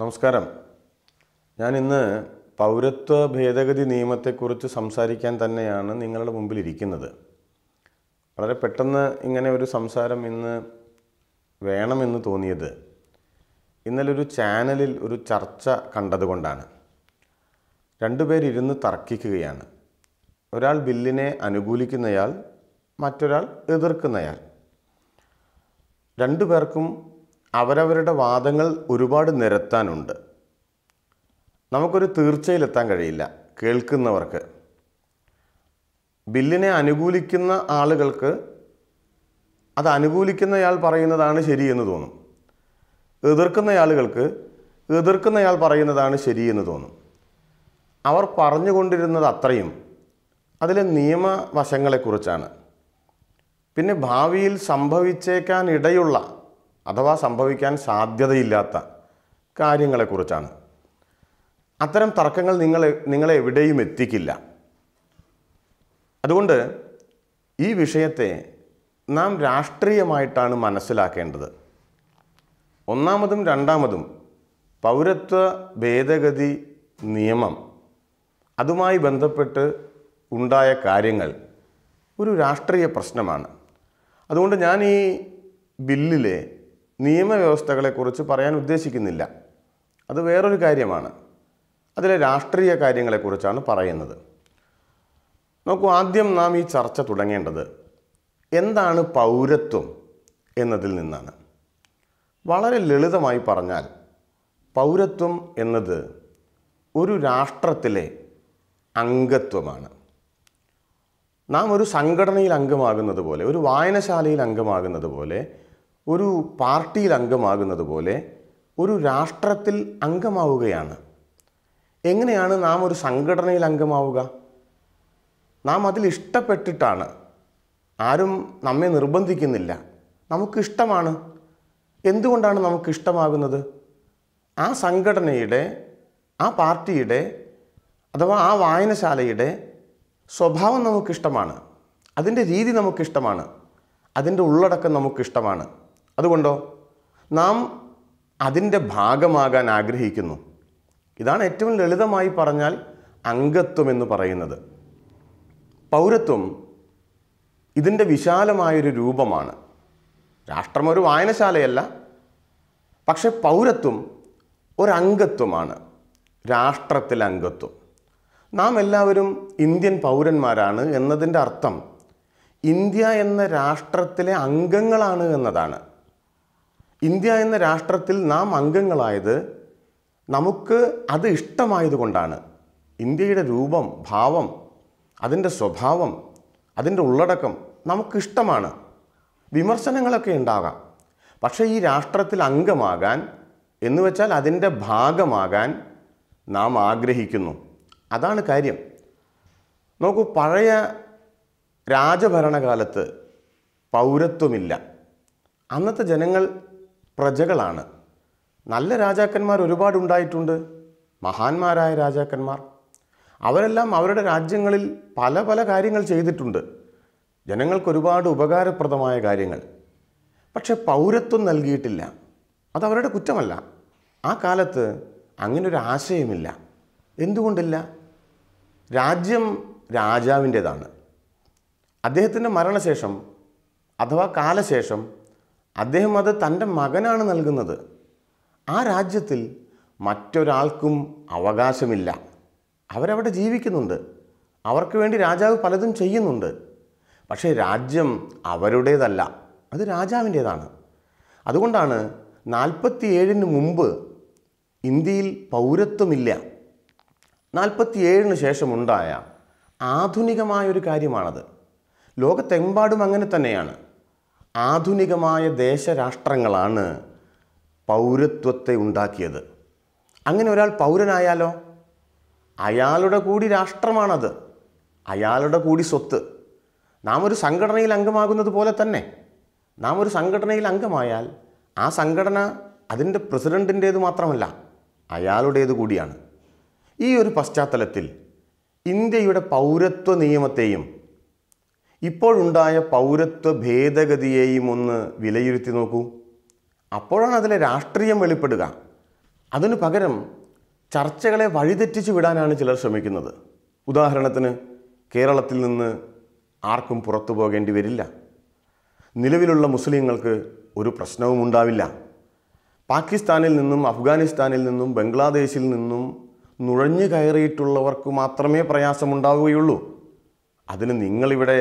നമസ്കാരം ഞാൻ ഇന്ന് പൗരത്വ ഭേദഗതി നിയമത്തെക്കുറിച്ച് സംസാരിക്കാൻ തന്നെയാണ് നിങ്ങളുടെ മുമ്പിൽ ഇരിക്കുന്നത് വളരെ പെട്ടെന്ന് ഇങ്ങനെ ഒരു സംസാരം ഇന്ന് വേണമെന്ന് തോന്നിയത് ഇന്നലെ ഒരു ചാനലിൽ ഒരു ചർച്ച കണ്ടതുകൊണ്ടാണ് രണ്ടുപേരിരുന്ന് തർക്കിക്കുകയാണ് ഒരാൾ ബില്ലിനെ അനുകൂലിക്കുന്നയാൾ മറ്റൊരാൾ എതിർക്കുന്നയാൾ രണ്ടു പേർക്കും അവരവരുടെ വാദങ്ങൾ ഒരുപാട് നിരത്താനുണ്ട് നമുക്കൊരു തീർച്ചയിലെത്താൻ കഴിയില്ല കേൾക്കുന്നവർക്ക് ബില്ലിനെ അനുകൂലിക്കുന്ന ആളുകൾക്ക് അത് അനുകൂലിക്കുന്നയാൾ പറയുന്നതാണ് ശരിയെന്ന് തോന്നും എതിർക്കുന്ന ആളുകൾക്ക് എതിർക്കുന്നയാൾ പറയുന്നതാണ് ശരിയെന്ന് തോന്നും അവർ പറഞ്ഞുകൊണ്ടിരുന്നത് അത്രയും അതിലെ നിയമവശങ്ങളെക്കുറിച്ചാണ് പിന്നെ ഭാവിയിൽ സംഭവിച്ചേക്കാനിടയുള്ള അഥവാ സംഭവിക്കാൻ സാധ്യതയില്ലാത്ത കാര്യങ്ങളെക്കുറിച്ചാണ് അത്തരം തർക്കങ്ങൾ നിങ്ങളെ നിങ്ങളെ എവിടെയും എത്തിക്കില്ല അതുകൊണ്ട് ഈ വിഷയത്തെ നാം രാഷ്ട്രീയമായിട്ടാണ് മനസ്സിലാക്കേണ്ടത് ഒന്നാമതും രണ്ടാമതും പൗരത്വ ഭേദഗതി നിയമം അതുമായി ബന്ധപ്പെട്ട് ഉണ്ടായ കാര്യങ്ങൾ ഒരു രാഷ്ട്രീയ പ്രശ്നമാണ് അതുകൊണ്ട് ഞാൻ ഈ ബില്ലിലെ നിയമവ്യവസ്ഥകളെക്കുറിച്ച് പറയാൻ ഉദ്ദേശിക്കുന്നില്ല അത് വേറൊരു കാര്യമാണ് അതിലെ രാഷ്ട്രീയ കാര്യങ്ങളെക്കുറിച്ചാണ് പറയുന്നത് നോക്കൂ ആദ്യം നാം ഈ ചർച്ച തുടങ്ങേണ്ടത് എന്താണ് പൗരത്വം എന്നതിൽ നിന്നാണ് വളരെ ലളിതമായി പറഞ്ഞാൽ പൗരത്വം എന്നത് ഒരു രാഷ്ട്രത്തിലെ അംഗത്വമാണ് നാം ഒരു സംഘടനയിൽ അംഗമാകുന്നത് പോലെ ഒരു വായനശാലയിൽ അംഗമാകുന്നത് പോലെ ഒരു പാർട്ടിയിൽ അംഗമാകുന്നത് പോലെ ഒരു രാഷ്ട്രത്തിൽ അംഗമാവുകയാണ് എങ്ങനെയാണ് നാം ഒരു സംഘടനയിൽ അംഗമാവുക നാം അതിൽ ഇഷ്ടപ്പെട്ടിട്ടാണ് ആരും നമ്മെ നിർബന്ധിക്കുന്നില്ല നമുക്കിഷ്ടമാണ് എന്തുകൊണ്ടാണ് നമുക്കിഷ്ടമാകുന്നത് ആ സംഘടനയുടെ ആ പാർട്ടിയുടെ അഥവാ ആ വായനശാലയുടെ സ്വഭാവം നമുക്കിഷ്ടമാണ് അതിൻ്റെ രീതി നമുക്കിഷ്ടമാണ് അതിൻ്റെ ഉള്ളടക്കം നമുക്കിഷ്ടമാണ് അതുകൊണ്ടോ നാം അതിൻ്റെ ഭാഗമാകാൻ ആഗ്രഹിക്കുന്നു ഇതാണ് ഏറ്റവും ലളിതമായി പറഞ്ഞാൽ അംഗത്വം എന്ന് പറയുന്നത് പൗരത്വം ഇതിൻ്റെ വിശാലമായൊരു രൂപമാണ് രാഷ്ട്രം ഒരു വായനശാലയല്ല പക്ഷെ പൗരത്വം ഒരംഗത്വമാണ് രാഷ്ട്രത്തിൽ അംഗത്വം നാം എല്ലാവരും ഇന്ത്യൻ പൗരന്മാരാണ് എന്നതിൻ്റെ അർത്ഥം ഇന്ത്യ എന്ന രാഷ്ട്രത്തിലെ അംഗങ്ങളാണ് എന്നതാണ് ഇന്ത്യ എന്ന രാഷ്ട്രത്തിൽ നാം അംഗങ്ങളായത് നമുക്ക് അത് ഇഷ്ടമായതുകൊണ്ടാണ് ഇന്ത്യയുടെ രൂപം ഭാവം അതിൻ്റെ സ്വഭാവം അതിൻ്റെ ഉള്ളടക്കം നമുക്കിഷ്ടമാണ് വിമർശനങ്ങളൊക്കെ ഉണ്ടാകാം പക്ഷേ ഈ രാഷ്ട്രത്തിൽ അംഗമാകാൻ എന്ന് വെച്ചാൽ അതിൻ്റെ ഭാഗമാകാൻ നാം ആഗ്രഹിക്കുന്നു അതാണ് കാര്യം നോക്കൂ പഴയ രാജഭരണകാലത്ത് പൗരത്വമില്ല അന്നത്തെ ജനങ്ങൾ പ്രജകളാണ് നല്ല രാജാക്കന്മാർ ഒരുപാട് ഉണ്ടായിട്ടുണ്ട് മഹാന്മാരായ രാജാക്കന്മാർ അവരെല്ലാം അവരുടെ രാജ്യങ്ങളിൽ പല പല കാര്യങ്ങൾ ചെയ്തിട്ടുണ്ട് ജനങ്ങൾക്ക് ഒരുപാട് ഉപകാരപ്രദമായ കാര്യങ്ങൾ പക്ഷെ പൗരത്വം നൽകിയിട്ടില്ല അതവരുടെ കുറ്റമല്ല ആ കാലത്ത് അങ്ങനൊരു ആശയമില്ല എന്തുകൊണ്ടില്ല രാജ്യം രാജാവിൻ്റേതാണ് അദ്ദേഹത്തിൻ്റെ മരണശേഷം അഥവാ കാലശേഷം അദ്ദേഹം അത് തൻ്റെ മകനാണ് നൽകുന്നത് ആ രാജ്യത്തിൽ മറ്റൊരാൾക്കും അവകാശമില്ല അവരവിടെ ജീവിക്കുന്നുണ്ട് അവർക്ക് വേണ്ടി രാജാവ് പലതും ചെയ്യുന്നുണ്ട് പക്ഷേ രാജ്യം അവരുടേതല്ല അത് രാജാവിൻ്റേതാണ് അതുകൊണ്ടാണ് നാൽപ്പത്തിയേഴിന് മുമ്പ് ഇന്ത്യയിൽ പൗരത്വമില്ല നാൽപ്പത്തിയേഴിന് ശേഷമുണ്ടായ ആധുനികമായൊരു കാര്യമാണത് ലോകത്തെമ്പാടും അങ്ങനെ തന്നെയാണ് ആധുനികമായ ദേശരാഷ്ട്രങ്ങളാണ് പൗരത്വത്തെ ഉണ്ടാക്കിയത് അങ്ങനെ ഒരാൾ പൗരനായാലോ അയാളുടെ കൂടി രാഷ്ട്രമാണത് അയാളുടെ കൂടി സ്വത്ത് നാം ഒരു സംഘടനയിൽ അംഗമാകുന്നത് പോലെ തന്നെ നാം ഒരു സംഘടനയിൽ അംഗമായാൽ ആ സംഘടന അതിൻ്റെ പ്രസിഡൻറ്റിൻ്റേത് മാത്രമല്ല അയാളുടേത് കൂടിയാണ് ഈ ഒരു പശ്ചാത്തലത്തിൽ ഇന്ത്യയുടെ പൗരത്വ നിയമത്തെയും ഇപ്പോഴുണ്ടായ പൗരത്വ ഭേദഗതിയെയും ഒന്ന് വിലയിരുത്തി നോക്കൂ അപ്പോഴാണ് അതിലെ രാഷ്ട്രീയം വെളിപ്പെടുക അതിനു പകരം ചർച്ചകളെ വഴിതെറ്റിച്ചു വിടാനാണ് ചിലർ ശ്രമിക്കുന്നത് ഉദാഹരണത്തിന് കേരളത്തിൽ നിന്ന് ആർക്കും പുറത്തു പോകേണ്ടി വരില്ല നിലവിലുള്ള മുസ്ലിങ്ങൾക്ക് ഒരു പ്രശ്നവും ഉണ്ടാവില്ല പാകിസ്ഥാനിൽ നിന്നും അഫ്ഗാനിസ്ഥാനിൽ നിന്നും ബംഗ്ലാദേശിൽ നിന്നും നുഴഞ്ഞു കയറിയിട്ടുള്ളവർക്ക് മാത്രമേ പ്രയാസമുണ്ടാവുകയുള്ളൂ അതിന് നിങ്ങളിവിടെ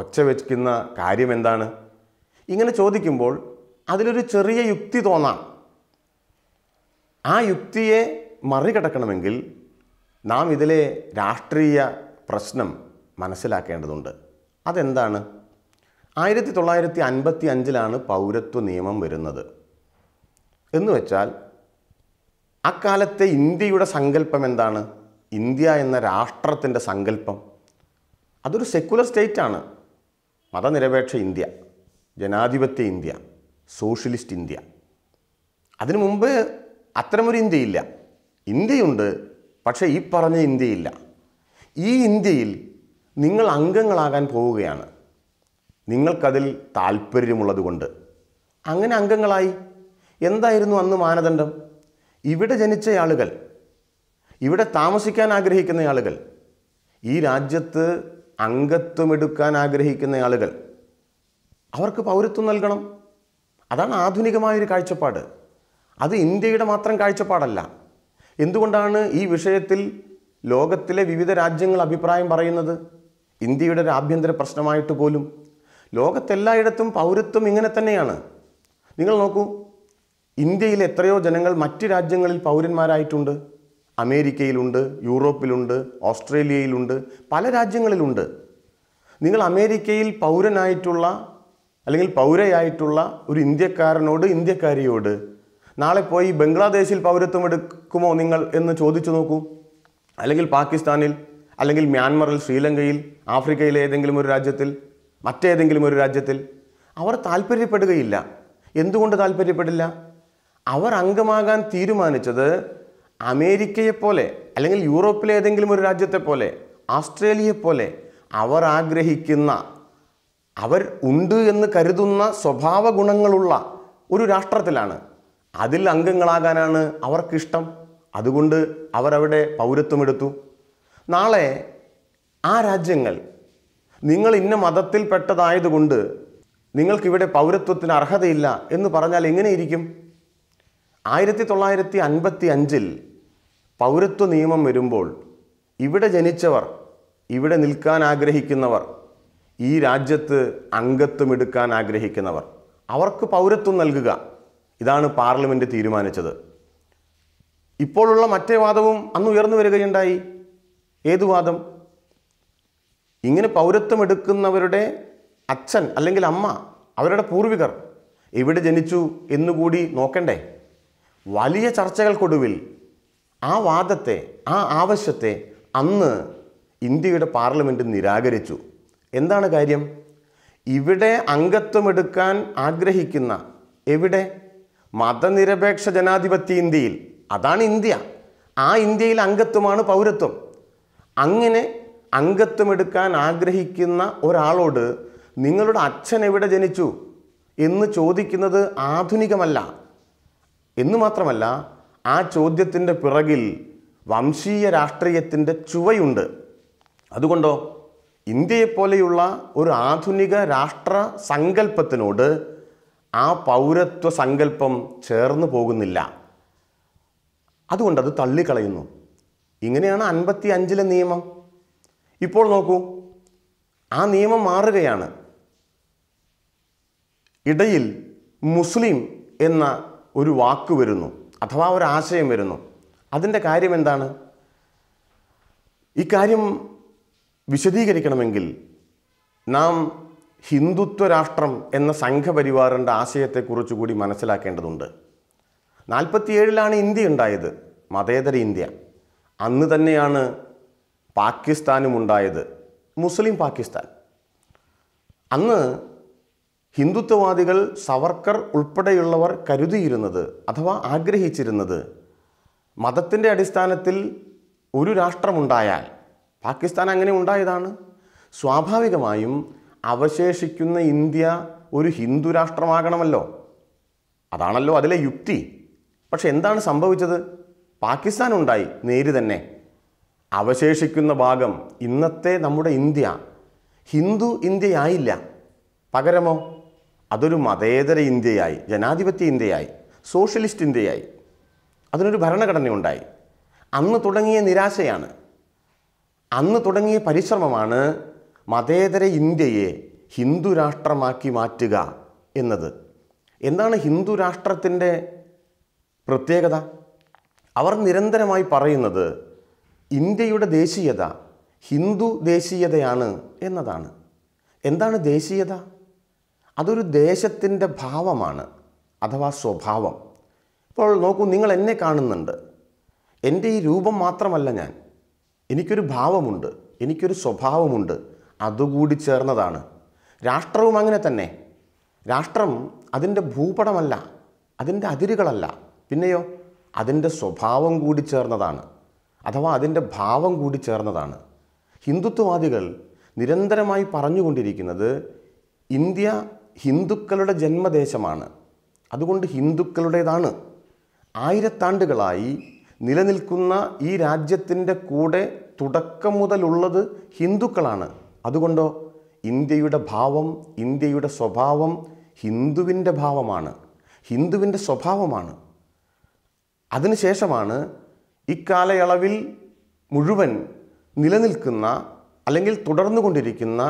ഒച്ച വയ്ക്കുന്ന കാര്യം എന്താണ് ഇങ്ങനെ ചോദിക്കുമ്പോൾ അതിലൊരു ചെറിയ യുക്തി തോന്നാം ആ യുക്തിയെ മറികടക്കണമെങ്കിൽ നാം ഇതിലെ രാഷ്ട്രീയ പ്രശ്നം മനസ്സിലാക്കേണ്ടതുണ്ട് അതെന്താണ് ആയിരത്തി തൊള്ളായിരത്തി അൻപത്തി അഞ്ചിലാണ് പൗരത്വ നിയമം വരുന്നത് എന്ന് വെച്ചാൽ അക്കാലത്തെ ഇന്ത്യയുടെ സങ്കല്പം എന്താണ് ഇന്ത്യ എന്ന രാഷ്ട്രത്തിൻ്റെ സങ്കല്പം അതൊരു സെക്കുലർ സ്റ്റേറ്റാണ് മതനിരപേക്ഷ ഇന്ത്യ ജനാധിപത്യ ഇന്ത്യ സോഷ്യലിസ്റ്റ് ഇന്ത്യ അതിനു മുമ്പ് അത്തരമൊരു ഇന്ത്യയില്ല ഇന്ത്യയുണ്ട് പക്ഷേ ഈ പറഞ്ഞ ഇന്ത്യയില്ല ഈ ഇന്ത്യയിൽ നിങ്ങൾ അംഗങ്ങളാകാൻ പോവുകയാണ് നിങ്ങൾക്കതിൽ താല്പര്യമുള്ളതുകൊണ്ട് അങ്ങനെ അംഗങ്ങളായി എന്തായിരുന്നു അന്ന് മാനദണ്ഡം ഇവിടെ ജനിച്ച ആളുകൾ ഇവിടെ താമസിക്കാൻ ആഗ്രഹിക്കുന്ന ആളുകൾ ഈ രാജ്യത്ത് അംഗത്വമെടുക്കാൻ ആഗ്രഹിക്കുന്ന ആളുകൾ അവർക്ക് പൗരത്വം നൽകണം അതാണ് ആധുനികമായൊരു കാഴ്ചപ്പാട് അത് ഇന്ത്യയുടെ മാത്രം കാഴ്ചപ്പാടല്ല എന്തുകൊണ്ടാണ് ഈ വിഷയത്തിൽ ലോകത്തിലെ വിവിധ രാജ്യങ്ങൾ അഭിപ്രായം പറയുന്നത് ഇന്ത്യയുടെ ഒരു ആഭ്യന്തര പ്രശ്നമായിട്ട് പോലും ലോകത്തെല്ലായിടത്തും പൗരത്വം ഇങ്ങനെ തന്നെയാണ് നിങ്ങൾ നോക്കൂ ഇന്ത്യയിൽ എത്രയോ ജനങ്ങൾ മറ്റ് രാജ്യങ്ങളിൽ പൗരന്മാരായിട്ടുണ്ട് അമേരിക്കയിലുണ്ട് യൂറോപ്പിലുണ്ട് ഓസ്ട്രേലിയയിലുണ്ട് പല രാജ്യങ്ങളിലുണ്ട് നിങ്ങൾ അമേരിക്കയിൽ പൗരനായിട്ടുള്ള അല്ലെങ്കിൽ പൗരയായിട്ടുള്ള ഒരു ഇന്ത്യക്കാരനോട് ഇന്ത്യക്കാരിയോട് നാളെ പോയി ബംഗ്ലാദേശിൽ പൗരത്വം എടുക്കുമോ നിങ്ങൾ എന്ന് ചോദിച്ചു നോക്കൂ അല്ലെങ്കിൽ പാകിസ്ഥാനിൽ അല്ലെങ്കിൽ മ്യാൻമറിൽ ശ്രീലങ്കയിൽ ആഫ്രിക്കയിലെ ഏതെങ്കിലും ഒരു രാജ്യത്തിൽ മറ്റേതെങ്കിലും ഒരു രാജ്യത്തിൽ അവർ താല്പര്യപ്പെടുകയില്ല എന്തുകൊണ്ട് താല്പര്യപ്പെടില്ല അവർ അംഗമാകാൻ തീരുമാനിച്ചത് അമേരിക്കയെപ്പോലെ അല്ലെങ്കിൽ യൂറോപ്പിലെ ഏതെങ്കിലും ഒരു രാജ്യത്തെ പോലെ ആസ്ട്രേലിയയെപ്പോലെ അവർ ആഗ്രഹിക്കുന്ന അവർ ഉണ്ട് എന്ന് കരുതുന്ന സ്വഭാവ ഗുണങ്ങളുള്ള ഒരു രാഷ്ട്രത്തിലാണ് അതിൽ അംഗങ്ങളാകാനാണ് അവർക്കിഷ്ടം അതുകൊണ്ട് അവരവിടെ പൗരത്വമെടുത്തു നാളെ ആ രാജ്യങ്ങൾ നിങ്ങൾ ഇന്ന മതത്തിൽപ്പെട്ടതായതുകൊണ്ട് നിങ്ങൾക്കിവിടെ പൗരത്വത്തിന് അർഹതയില്ല എന്ന് പറഞ്ഞാൽ എങ്ങനെയിരിക്കും ആയിരത്തി തൊള്ളായിരത്തി അൻപത്തി അഞ്ചിൽ പൗരത്വ നിയമം വരുമ്പോൾ ഇവിടെ ജനിച്ചവർ ഇവിടെ നിൽക്കാൻ ആഗ്രഹിക്കുന്നവർ ഈ രാജ്യത്ത് അംഗത്വം എടുക്കാൻ ആഗ്രഹിക്കുന്നവർ അവർക്ക് പൗരത്വം നൽകുക ഇതാണ് പാർലമെൻറ്റ് തീരുമാനിച്ചത് ഇപ്പോഴുള്ള മറ്റേ വാദവും അന്ന് ഉയർന്നു വരികയുണ്ടായി ഏതു വാദം ഇങ്ങനെ പൗരത്വം എടുക്കുന്നവരുടെ അച്ഛൻ അല്ലെങ്കിൽ അമ്മ അവരുടെ പൂർവികർ എവിടെ ജനിച്ചു എന്നുകൂടി നോക്കണ്ടേ വലിയ ചർച്ചകൾക്കൊടുവിൽ ആ വാദത്തെ ആ ആവശ്യത്തെ അന്ന് ഇന്ത്യയുടെ പാർലമെൻറ്റ് നിരാകരിച്ചു എന്താണ് കാര്യം ഇവിടെ അംഗത്വമെടുക്കാൻ ആഗ്രഹിക്കുന്ന എവിടെ മതനിരപേക്ഷ ജനാധിപത്യ ഇന്ത്യയിൽ അതാണ് ഇന്ത്യ ആ ഇന്ത്യയിൽ അംഗത്വമാണ് പൗരത്വം അങ്ങനെ അംഗത്വമെടുക്കാൻ ആഗ്രഹിക്കുന്ന ഒരാളോട് നിങ്ങളുടെ അച്ഛൻ എവിടെ ജനിച്ചു എന്ന് ചോദിക്കുന്നത് ആധുനികമല്ല എന്ന് മാത്രമല്ല ആ ചോദ്യത്തിൻ്റെ പിറകിൽ വംശീയ രാഷ്ട്രീയത്തിൻ്റെ ചുവയുണ്ട് അതുകൊണ്ടോ ഇന്ത്യയെപ്പോലെയുള്ള ഒരു ആധുനിക രാഷ്ട്ര സങ്കല്പത്തിനോട് ആ പൗരത്വ സങ്കല്പം ചേർന്ന് പോകുന്നില്ല അതുകൊണ്ടത് തള്ളിക്കളയുന്നു ഇങ്ങനെയാണ് അൻപത്തി അഞ്ചിലെ നിയമം ഇപ്പോൾ നോക്കൂ ആ നിയമം മാറുകയാണ് ഇടയിൽ മുസ്ലിം എന്ന ഒരു വാക്ക് വരുന്നു അഥവാ ഒരാശയം വരുന്നു അതിൻ്റെ കാര്യം എന്താണ് ഇക്കാര്യം വിശദീകരിക്കണമെങ്കിൽ നാം ഹിന്ദുത്വ രാഷ്ട്രം എന്ന സംഘപരിവാറിൻ്റെ ആശയത്തെക്കുറിച്ച് കൂടി മനസ്സിലാക്കേണ്ടതുണ്ട് നാൽപ്പത്തിയേഴിലാണ് ഇന്ത്യ ഉണ്ടായത് മതേതര ഇന്ത്യ അന്ന് തന്നെയാണ് പാകിസ്ഥാനും ഉണ്ടായത് മുസ്ലിം പാകിസ്ഥാൻ അന്ന് ഹിന്ദുത്വവാദികൾ സവർക്കർ ഉൾപ്പെടെയുള്ളവർ കരുതിയിരുന്നത് അഥവാ ആഗ്രഹിച്ചിരുന്നത് മതത്തിൻ്റെ അടിസ്ഥാനത്തിൽ ഒരു രാഷ്ട്രമുണ്ടായാൽ പാകിസ്ഥാൻ അങ്ങനെ ഉണ്ടായതാണ് സ്വാഭാവികമായും അവശേഷിക്കുന്ന ഇന്ത്യ ഒരു ഹിന്ദു രാഷ്ട്രമാകണമല്ലോ അതാണല്ലോ അതിലെ യുക്തി പക്ഷെ എന്താണ് സംഭവിച്ചത് പാകിസ്ഥാൻ ഉണ്ടായി നേര് തന്നെ അവശേഷിക്കുന്ന ഭാഗം ഇന്നത്തെ നമ്മുടെ ഇന്ത്യ ഹിന്ദു ഇന്ത്യയായില്ല പകരമോ അതൊരു മതേതര ഇന്ത്യയായി ജനാധിപത്യ ഇന്ത്യയായി സോഷ്യലിസ്റ്റ് ഇന്ത്യയായി അതിനൊരു ഭരണഘടനയുണ്ടായി അന്ന് തുടങ്ങിയ നിരാശയാണ് അന്ന് തുടങ്ങിയ പരിശ്രമമാണ് മതേതര ഇന്ത്യയെ ഹിന്ദു രാഷ്ട്രമാക്കി മാറ്റുക എന്നത് എന്താണ് ഹിന്ദു രാഷ്ട്രത്തിൻ്റെ പ്രത്യേകത അവർ നിരന്തരമായി പറയുന്നത് ഇന്ത്യയുടെ ദേശീയത ഹിന്ദു ദേശീയതയാണ് എന്നതാണ് എന്താണ് ദേശീയത അതൊരു ദേശത്തിൻ്റെ ഭാവമാണ് അഥവാ സ്വഭാവം ഇപ്പോൾ നോക്കൂ നിങ്ങൾ എന്നെ കാണുന്നുണ്ട് എൻ്റെ ഈ രൂപം മാത്രമല്ല ഞാൻ എനിക്കൊരു ഭാവമുണ്ട് എനിക്കൊരു സ്വഭാവമുണ്ട് അതുകൂടി ചേർന്നതാണ് രാഷ്ട്രവും അങ്ങനെ തന്നെ രാഷ്ട്രം അതിൻ്റെ ഭൂപടമല്ല അതിൻ്റെ അതിരുകളല്ല പിന്നെയോ അതിൻ്റെ സ്വഭാവം കൂടി ചേർന്നതാണ് അഥവാ അതിൻ്റെ ഭാവം കൂടി ചേർന്നതാണ് ഹിന്ദുത്വവാദികൾ നിരന്തരമായി പറഞ്ഞുകൊണ്ടിരിക്കുന്നത് ഇന്ത്യ ഹിന്ദുക്കളുടെ ജന്മദേശമാണ് അതുകൊണ്ട് ഹിന്ദുക്കളുടേതാണ് ആയിരത്താണ്ടുകളായി നിലനിൽക്കുന്ന ഈ രാജ്യത്തിൻ്റെ കൂടെ തുടക്കം മുതലുള്ളത് ഹിന്ദുക്കളാണ് അതുകൊണ്ടോ ഇന്ത്യയുടെ ഭാവം ഇന്ത്യയുടെ സ്വഭാവം ഹിന്ദുവിൻ്റെ ഭാവമാണ് ഹിന്ദുവിൻ്റെ സ്വഭാവമാണ് അതിനുശേഷമാണ് ഇക്കാലയളവിൽ മുഴുവൻ നിലനിൽക്കുന്ന അല്ലെങ്കിൽ തുടർന്നു കൊണ്ടിരിക്കുന്ന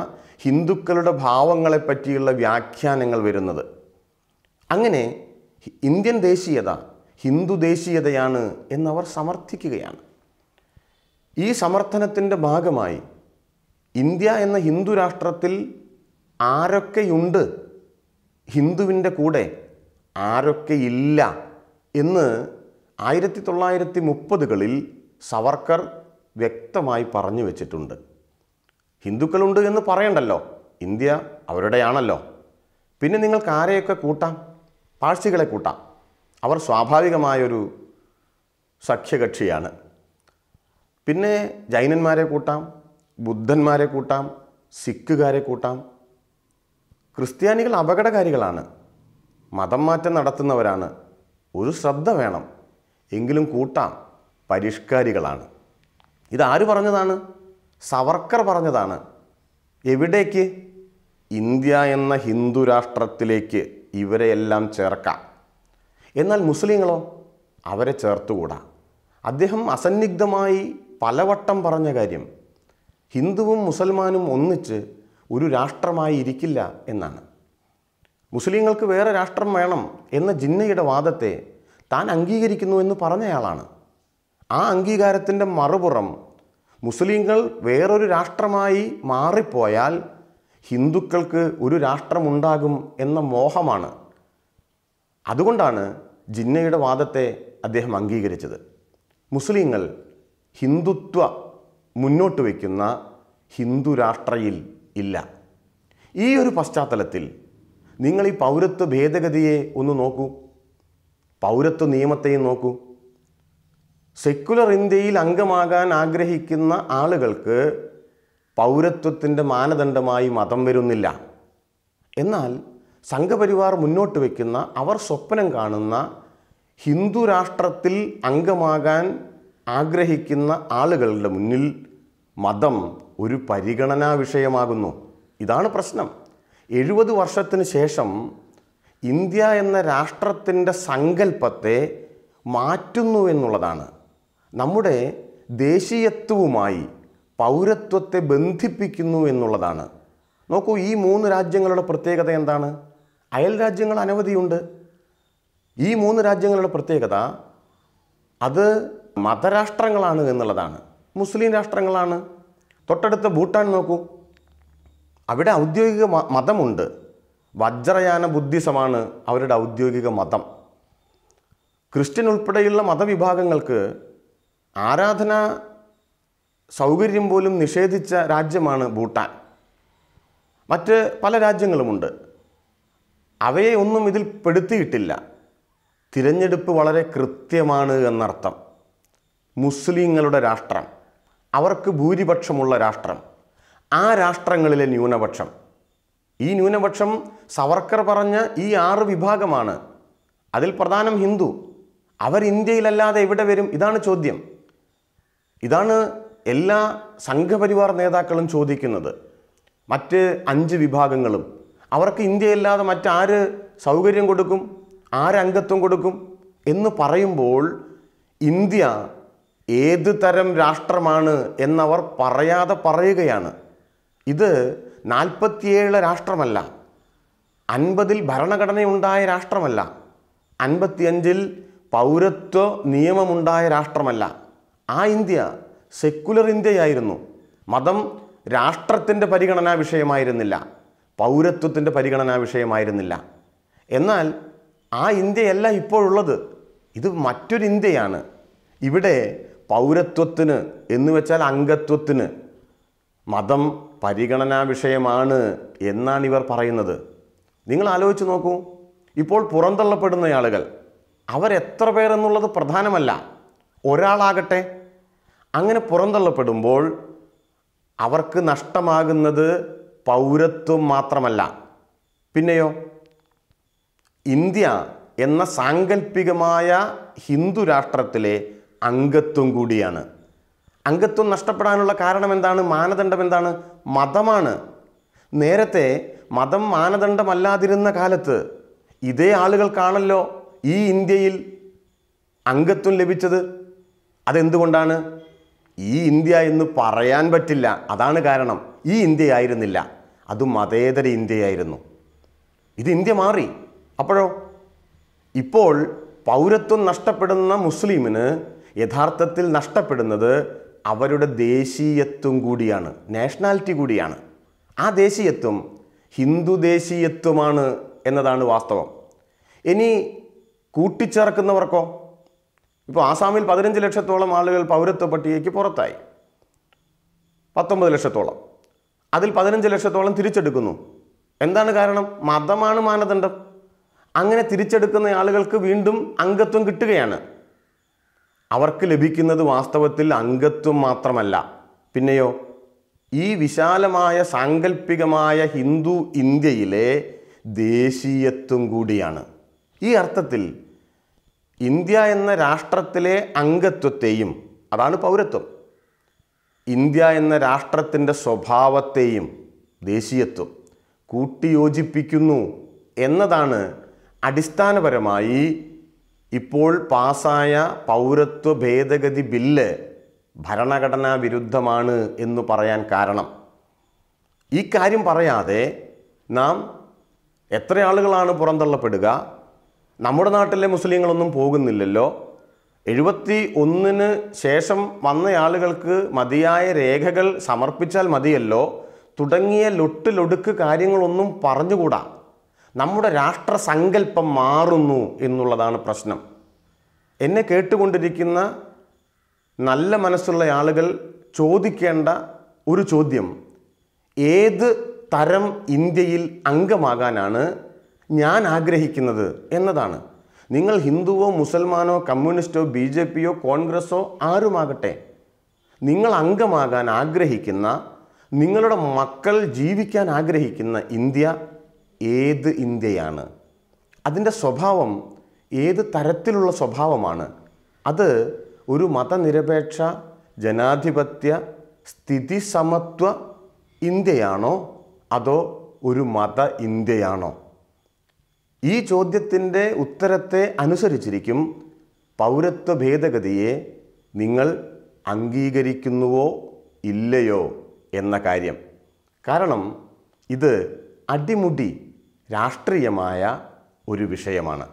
ഹിന്ദുക്കളുടെ ഭാവങ്ങളെപ്പറ്റിയുള്ള പറ്റിയുള്ള വ്യാഖ്യാനങ്ങൾ വരുന്നത് അങ്ങനെ ഇന്ത്യൻ ദേശീയത ഹിന്ദു ദേശീയതയാണ് എന്നവർ സമർത്ഥിക്കുകയാണ് ഈ സമർത്ഥനത്തിൻ്റെ ഭാഗമായി ഇന്ത്യ എന്ന ഹിന്ദു രാഷ്ട്രത്തിൽ ആരൊക്കെയുണ്ട് ഹിന്ദുവിൻ്റെ കൂടെ ആരൊക്കെയില്ല എന്ന് ആയിരത്തി തൊള്ളായിരത്തി മുപ്പതുകളിൽ സവർക്കർ വ്യക്തമായി പറഞ്ഞു വച്ചിട്ടുണ്ട് ഹിന്ദുക്കളുണ്ട് എന്ന് പറയണ്ടല്ലോ ഇന്ത്യ അവരുടെയാണല്ലോ പിന്നെ നിങ്ങൾക്ക് ആരെയൊക്കെ കൂട്ടാം പാഴ്സികളെ കൂട്ടാം അവർ സ്വാഭാവികമായൊരു സഖ്യകക്ഷിയാണ് പിന്നെ ജൈനന്മാരെ കൂട്ടാം ബുദ്ധന്മാരെ കൂട്ടാം സിഖുകാരെ കൂട്ടാം ക്രിസ്ത്യാനികൾ അപകടകാരികളാണ് മതം മാറ്റം നടത്തുന്നവരാണ് ഒരു ശ്രദ്ധ വേണം എങ്കിലും കൂട്ടാം പരിഷ്കാരികളാണ് ഇതാര് പറഞ്ഞതാണ് സവർക്കർ പറഞ്ഞതാണ് എവിടേക്ക് ഇന്ത്യ എന്ന ഹിന്ദു രാഷ്ട്രത്തിലേക്ക് എല്ലാം ചേർക്കാം എന്നാൽ മുസ്ലിങ്ങളോ അവരെ ചേർത്തുകൂടാ അദ്ദേഹം അസന്നിഗ്ധമായി പലവട്ടം പറഞ്ഞ കാര്യം ഹിന്ദുവും മുസൽമാനും ഒന്നിച്ച് ഒരു രാഷ്ട്രമായി ഇരിക്കില്ല എന്നാണ് മുസ്ലിങ്ങൾക്ക് വേറെ രാഷ്ട്രം വേണം എന്ന ജിന്നയുടെ വാദത്തെ താൻ അംഗീകരിക്കുന്നു എന്ന് പറഞ്ഞയാളാണ് ആ അംഗീകാരത്തിൻ്റെ മറുപുറം മുസ്ലിങ്ങൾ വേറൊരു രാഷ്ട്രമായി മാറിപ്പോയാൽ ഹിന്ദുക്കൾക്ക് ഒരു രാഷ്ട്രമുണ്ടാകും എന്ന മോഹമാണ് അതുകൊണ്ടാണ് ജിന്നയുടെ വാദത്തെ അദ്ദേഹം അംഗീകരിച്ചത് മുസ്ലിങ്ങൾ ഹിന്ദുത്വ മുന്നോട്ട് വയ്ക്കുന്ന ഹിന്ദു രാഷ്ട്രയിൽ ഇല്ല ഈ ഒരു പശ്ചാത്തലത്തിൽ നിങ്ങൾ ഈ പൗരത്വ ഭേദഗതിയെ ഒന്ന് നോക്കൂ പൗരത്വ നിയമത്തെയും നോക്കൂ സെക്കുലർ ഇന്ത്യയിൽ അംഗമാകാൻ ആഗ്രഹിക്കുന്ന ആളുകൾക്ക് പൗരത്വത്തിൻ്റെ മാനദണ്ഡമായി മതം വരുന്നില്ല എന്നാൽ സംഘപരിവാർ മുന്നോട്ട് വയ്ക്കുന്ന അവർ സ്വപ്നം കാണുന്ന ഹിന്ദു രാഷ്ട്രത്തിൽ അംഗമാകാൻ ആഗ്രഹിക്കുന്ന ആളുകളുടെ മുന്നിൽ മതം ഒരു പരിഗണനാ വിഷയമാകുന്നു ഇതാണ് പ്രശ്നം എഴുപത് വർഷത്തിന് ശേഷം ഇന്ത്യ എന്ന രാഷ്ട്രത്തിൻ്റെ സങ്കല്പത്തെ മാറ്റുന്നു എന്നുള്ളതാണ് നമ്മുടെ ദേശീയത്വവുമായി പൗരത്വത്തെ ബന്ധിപ്പിക്കുന്നു എന്നുള്ളതാണ് നോക്കൂ ഈ മൂന്ന് രാജ്യങ്ങളുടെ പ്രത്യേകത എന്താണ് അയൽ രാജ്യങ്ങൾ അനവധിയുണ്ട് ഈ മൂന്ന് രാജ്യങ്ങളുടെ പ്രത്യേകത അത് മതരാഷ്ട്രങ്ങളാണ് എന്നുള്ളതാണ് മുസ്ലിം രാഷ്ട്രങ്ങളാണ് തൊട്ടടുത്ത ഭൂട്ടാൻ നോക്കൂ അവിടെ ഔദ്യോഗിക മതമുണ്ട് വജ്രയാന ബുദ്ധിസമാണ് അവരുടെ ഔദ്യോഗിക മതം ക്രിസ്ത്യൻ ഉൾപ്പെടെയുള്ള മതവിഭാഗങ്ങൾക്ക് ആരാധന സൗകര്യം പോലും നിഷേധിച്ച രാജ്യമാണ് ഭൂട്ടാൻ മറ്റ് പല രാജ്യങ്ങളുമുണ്ട് അവയെ ഒന്നും ഇതിൽ പെടുത്തിയിട്ടില്ല തിരഞ്ഞെടുപ്പ് വളരെ കൃത്യമാണ് എന്നർത്ഥം മുസ്ലിങ്ങളുടെ രാഷ്ട്രം അവർക്ക് ഭൂരിപക്ഷമുള്ള രാഷ്ട്രം ആ രാഷ്ട്രങ്ങളിലെ ന്യൂനപക്ഷം ഈ ന്യൂനപക്ഷം സവർക്കർ പറഞ്ഞ ഈ ആറ് വിഭാഗമാണ് അതിൽ പ്രധാനം ഹിന്ദു അവർ ഇന്ത്യയിലല്ലാതെ എവിടെ വരും ഇതാണ് ചോദ്യം ഇതാണ് എല്ലാ സംഘപരിവാർ നേതാക്കളും ചോദിക്കുന്നത് മറ്റ് അഞ്ച് വിഭാഗങ്ങളും അവർക്ക് ഇന്ത്യയല്ലാതെ മറ്റാര് സൗകര്യം കൊടുക്കും ആരംഗത്വം കൊടുക്കും എന്ന് പറയുമ്പോൾ ഇന്ത്യ ഏത് തരം രാഷ്ട്രമാണ് എന്നവർ പറയാതെ പറയുകയാണ് ഇത് നാൽപ്പത്തിയേഴ് രാഷ്ട്രമല്ല അൻപതിൽ ഭരണഘടനയുണ്ടായ രാഷ്ട്രമല്ല അൻപത്തിയഞ്ചിൽ പൗരത്വ നിയമമുണ്ടായ രാഷ്ട്രമല്ല ആ ഇന്ത്യ സെക്കുലർ ഇന്ത്യയായിരുന്നു മതം രാഷ്ട്രത്തിൻ്റെ പരിഗണനാ വിഷയമായിരുന്നില്ല പൗരത്വത്തിൻ്റെ പരിഗണനാ വിഷയമായിരുന്നില്ല എന്നാൽ ആ ഇന്ത്യയല്ല ഇപ്പോഴുള്ളത് ഇത് മറ്റൊരു ഇന്ത്യയാണ് ഇവിടെ പൗരത്വത്തിന് എന്ന് വെച്ചാൽ അംഗത്വത്തിന് മതം പരിഗണനാ വിഷയമാണ് എന്നാണ് ഇവർ പറയുന്നത് നിങ്ങൾ ആലോചിച്ച് നോക്കൂ ഇപ്പോൾ പുറന്തള്ളപ്പെടുന്ന ആളുകൾ അവരെത്ര പേരെന്നുള്ളത് പ്രധാനമല്ല ഒരാളാകട്ടെ അങ്ങനെ പുറന്തള്ളപ്പെടുമ്പോൾ അവർക്ക് നഷ്ടമാകുന്നത് പൗരത്വം മാത്രമല്ല പിന്നെയോ ഇന്ത്യ എന്ന സാങ്കല്പികമായ ഹിന്ദു രാഷ്ട്രത്തിലെ അംഗത്വം കൂടിയാണ് അംഗത്വം നഷ്ടപ്പെടാനുള്ള കാരണം എന്താണ് മാനദണ്ഡം എന്താണ് മതമാണ് നേരത്തെ മതം മാനദണ്ഡമല്ലാതിരുന്ന കാലത്ത് ഇതേ ആളുകൾക്കാണല്ലോ ഈ ഇന്ത്യയിൽ അംഗത്വം ലഭിച്ചത് അതെന്തുകൊണ്ടാണ് ഈ ഇന്ത്യ എന്ന് പറയാൻ പറ്റില്ല അതാണ് കാരണം ഈ ഇന്ത്യ ആയിരുന്നില്ല അത് മതേതര ഇന്ത്യയായിരുന്നു ഇത് ഇന്ത്യ മാറി അപ്പോഴോ ഇപ്പോൾ പൗരത്വം നഷ്ടപ്പെടുന്ന മുസ്ലിമിന് യഥാർത്ഥത്തിൽ നഷ്ടപ്പെടുന്നത് അവരുടെ ദേശീയത്വം കൂടിയാണ് നാഷണാലിറ്റി കൂടിയാണ് ആ ദേശീയത്വം ഹിന്ദു ദേശീയത്വമാണ് എന്നതാണ് വാസ്തവം ഇനി കൂട്ടിച്ചേർക്കുന്നവർക്കോ ഇപ്പോൾ ആസാമിൽ പതിനഞ്ച് ലക്ഷത്തോളം ആളുകൾ പൗരത്വ പട്ടികയ്ക്ക് പുറത്തായി പത്തൊമ്പത് ലക്ഷത്തോളം അതിൽ പതിനഞ്ച് ലക്ഷത്തോളം തിരിച്ചെടുക്കുന്നു എന്താണ് കാരണം മതമാണ് മാനദണ്ഡം അങ്ങനെ തിരിച്ചെടുക്കുന്ന ആളുകൾക്ക് വീണ്ടും അംഗത്വം കിട്ടുകയാണ് അവർക്ക് ലഭിക്കുന്നത് വാസ്തവത്തിൽ അംഗത്വം മാത്രമല്ല പിന്നെയോ ഈ വിശാലമായ സാങ്കല്പികമായ ഹിന്ദു ഇന്ത്യയിലെ ദേശീയത്വം കൂടിയാണ് ഈ അർത്ഥത്തിൽ ഇന്ത്യ എന്ന രാഷ്ട്രത്തിലെ അംഗത്വത്തെയും അതാണ് പൗരത്വം ഇന്ത്യ എന്ന രാഷ്ട്രത്തിൻ്റെ സ്വഭാവത്തെയും ദേശീയത്വം കൂട്ടിയോജിപ്പിക്കുന്നു എന്നതാണ് അടിസ്ഥാനപരമായി ഇപ്പോൾ പാസായ പൗരത്വ ഭേദഗതി ബില്ല് ഭരണഘടനാ വിരുദ്ധമാണ് എന്ന് പറയാൻ കാരണം ഈ കാര്യം പറയാതെ നാം എത്ര ആളുകളാണ് പുറന്തള്ളപ്പെടുക നമ്മുടെ നാട്ടിലെ മുസ്ലിങ്ങളൊന്നും പോകുന്നില്ലല്ലോ എഴുപത്തി ഒന്നിന് ശേഷം വന്ന ആളുകൾക്ക് മതിയായ രേഖകൾ സമർപ്പിച്ചാൽ മതിയല്ലോ തുടങ്ങിയ ലൊട്ടിലൊടുക്ക് കാര്യങ്ങളൊന്നും പറഞ്ഞുകൂടാ നമ്മുടെ രാഷ്ട്ര മാറുന്നു എന്നുള്ളതാണ് പ്രശ്നം എന്നെ കേട്ടുകൊണ്ടിരിക്കുന്ന നല്ല മനസ്സുള്ള ആളുകൾ ചോദിക്കേണ്ട ഒരു ചോദ്യം ഏത് തരം ഇന്ത്യയിൽ അംഗമാകാനാണ് ഞാൻ ആഗ്രഹിക്കുന്നത് എന്നതാണ് നിങ്ങൾ ഹിന്ദുവോ മുസൽമാനോ കമ്മ്യൂണിസ്റ്റോ ബി ജെ പിയോ കോൺഗ്രസ്സോ ആരുമാകട്ടെ നിങ്ങൾ അംഗമാകാൻ ആഗ്രഹിക്കുന്ന നിങ്ങളുടെ മക്കൾ ജീവിക്കാൻ ആഗ്രഹിക്കുന്ന ഇന്ത്യ ഏത് ഇന്ത്യയാണ് അതിൻ്റെ സ്വഭാവം ഏത് തരത്തിലുള്ള സ്വഭാവമാണ് അത് ഒരു മതനിരപേക്ഷ ജനാധിപത്യ സ്ഥിതിസമത്വ ഇന്ത്യയാണോ അതോ ഒരു മത ഇന്ത്യയാണോ ഈ ചോദ്യത്തിൻ്റെ ഉത്തരത്തെ അനുസരിച്ചിരിക്കും പൗരത്വ ഭേദഗതിയെ നിങ്ങൾ അംഗീകരിക്കുന്നുവോ ഇല്ലയോ എന്ന കാര്യം കാരണം ഇത് അടിമുടി രാഷ്ട്രീയമായ ഒരു വിഷയമാണ്